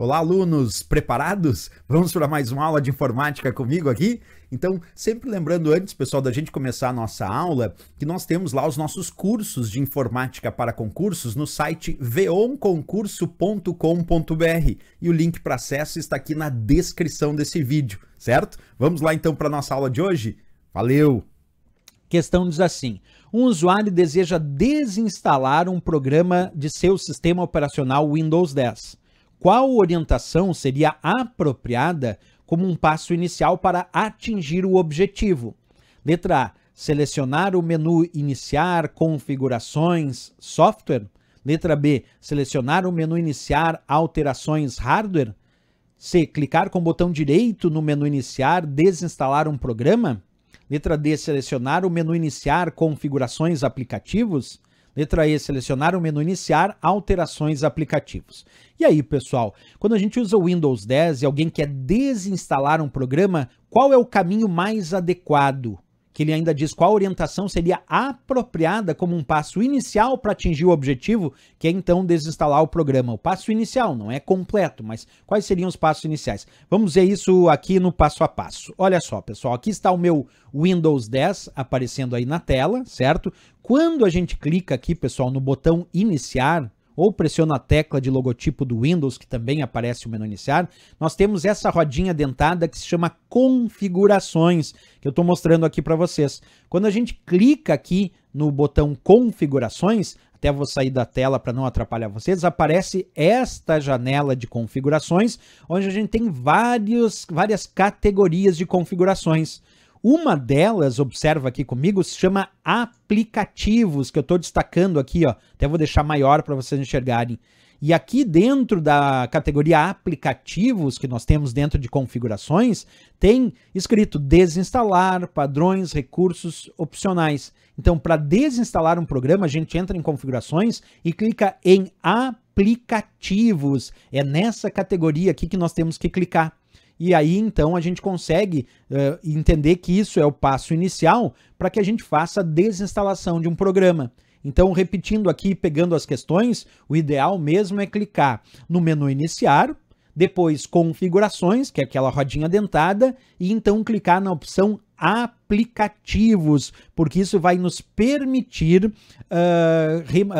Olá, alunos, preparados? Vamos para mais uma aula de informática comigo aqui? Então, sempre lembrando antes, pessoal, da gente começar a nossa aula, que nós temos lá os nossos cursos de informática para concursos no site veonconcurso.com.br e o link para acesso está aqui na descrição desse vídeo, certo? Vamos lá então para nossa aula de hoje? Valeu! questão diz assim: um usuário deseja desinstalar um programa de seu sistema operacional Windows 10 qual orientação seria apropriada como um passo inicial para atingir o objetivo. Letra A. Selecionar o menu Iniciar, Configurações, Software. Letra B. Selecionar o menu Iniciar, Alterações, Hardware. C. Clicar com o botão direito no menu Iniciar, Desinstalar um programa. Letra D. Selecionar o menu Iniciar, Configurações, Aplicativos. Letra E, selecionar o menu iniciar, alterações aplicativos. E aí, pessoal, quando a gente usa o Windows 10 e alguém quer desinstalar um programa, qual é o caminho mais adequado? que ele ainda diz qual orientação seria apropriada como um passo inicial para atingir o objetivo, que é então desinstalar o programa. O passo inicial não é completo, mas quais seriam os passos iniciais? Vamos ver isso aqui no passo a passo. Olha só, pessoal, aqui está o meu Windows 10 aparecendo aí na tela, certo? Quando a gente clica aqui, pessoal, no botão iniciar, ou pressiono a tecla de logotipo do Windows, que também aparece o menu iniciar, nós temos essa rodinha dentada que se chama configurações, que eu estou mostrando aqui para vocês. Quando a gente clica aqui no botão configurações, até vou sair da tela para não atrapalhar vocês, aparece esta janela de configurações, onde a gente tem vários, várias categorias de configurações. Uma delas, observa aqui comigo, se chama aplicativos, que eu estou destacando aqui, ó. Até vou deixar maior para vocês enxergarem. E aqui dentro da categoria aplicativos que nós temos dentro de configurações, tem escrito desinstalar, padrões, recursos opcionais. Então, para desinstalar um programa, a gente entra em configurações e clica em aplicativos. É nessa categoria aqui que nós temos que clicar. E aí então a gente consegue uh, entender que isso é o passo inicial para que a gente faça a desinstalação de um programa. Então, repetindo aqui, pegando as questões, o ideal mesmo é clicar no menu iniciar, depois configurações, que é aquela rodinha dentada, e então clicar na opção aplicativos, porque isso vai nos permitir uh, re, uh,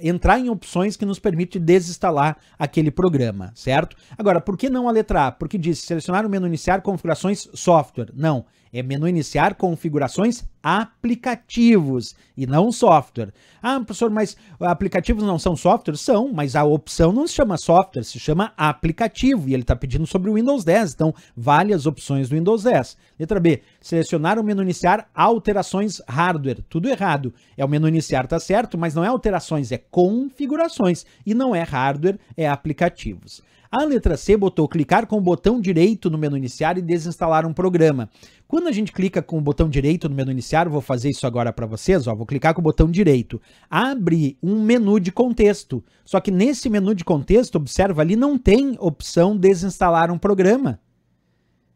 entrar em opções que nos permite desinstalar aquele programa, certo? Agora, por que não a letra A? Porque diz selecionar o menu iniciar configurações software. Não, é menu iniciar, configurações, aplicativos e não software. Ah, professor, mas aplicativos não são software? São, mas a opção não se chama software, se chama aplicativo. E ele está pedindo sobre o Windows 10, então vale as opções do Windows 10. Letra B, selecionar o menu iniciar, alterações hardware. Tudo errado. É o menu iniciar, tá certo, mas não é alterações, é configurações. E não é hardware, é aplicativos. A letra C botou clicar com o botão direito no menu iniciar e desinstalar um programa. Quando a gente clica com o botão direito no menu iniciar, vou fazer isso agora para vocês, ó, vou clicar com o botão direito. Abre um menu de contexto. Só que nesse menu de contexto, observa ali, não tem opção desinstalar um programa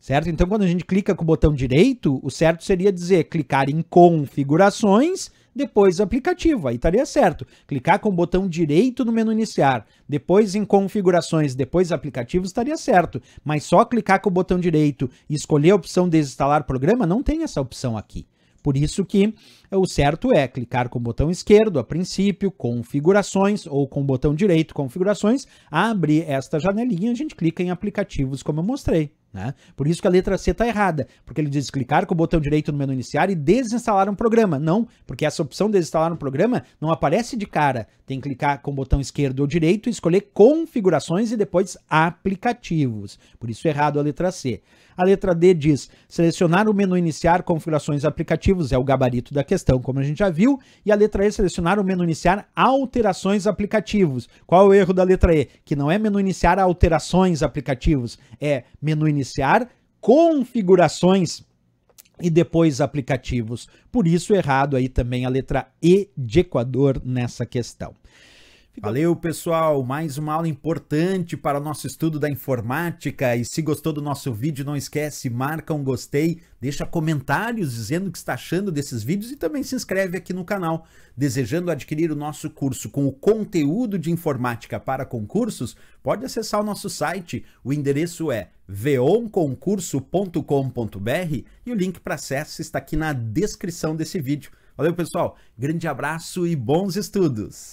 certo? Então, quando a gente clica com o botão direito, o certo seria dizer clicar em configurações, depois aplicativo, aí estaria certo. Clicar com o botão direito no menu iniciar, depois em configurações, depois aplicativos, estaria certo. Mas só clicar com o botão direito e escolher a opção desinstalar programa, não tem essa opção aqui. Por isso que eh, o certo é clicar com o botão esquerdo, a princípio, configurações, ou com o botão direito, configurações, abre esta janelinha, a gente clica em aplicativos, como eu mostrei. Né? Por isso que a letra C está errada, porque ele diz clicar com o botão direito no menu iniciar e desinstalar um programa. Não, porque essa opção desinstalar um programa não aparece de cara. Tem que clicar com o botão esquerdo ou direito, escolher configurações e depois aplicativos. Por isso errado a letra C. A letra D diz: selecionar o menu iniciar configurações aplicativos é o gabarito da questão, como a gente já viu. E a letra E, selecionar o menu iniciar alterações aplicativos. Qual é o erro da letra E? Que não é menu iniciar alterações aplicativos, é menu iniciar configurações e depois aplicativos. Por isso, errado aí também a letra E de Equador nessa questão. Valeu, pessoal! Mais uma aula importante para o nosso estudo da informática. E se gostou do nosso vídeo, não esquece, marca um gostei, deixa comentários dizendo o que está achando desses vídeos e também se inscreve aqui no canal. Desejando adquirir o nosso curso com o conteúdo de informática para concursos, pode acessar o nosso site. O endereço é veonconcurso.com.br e o link para acesso está aqui na descrição desse vídeo. Valeu, pessoal! Grande abraço e bons estudos!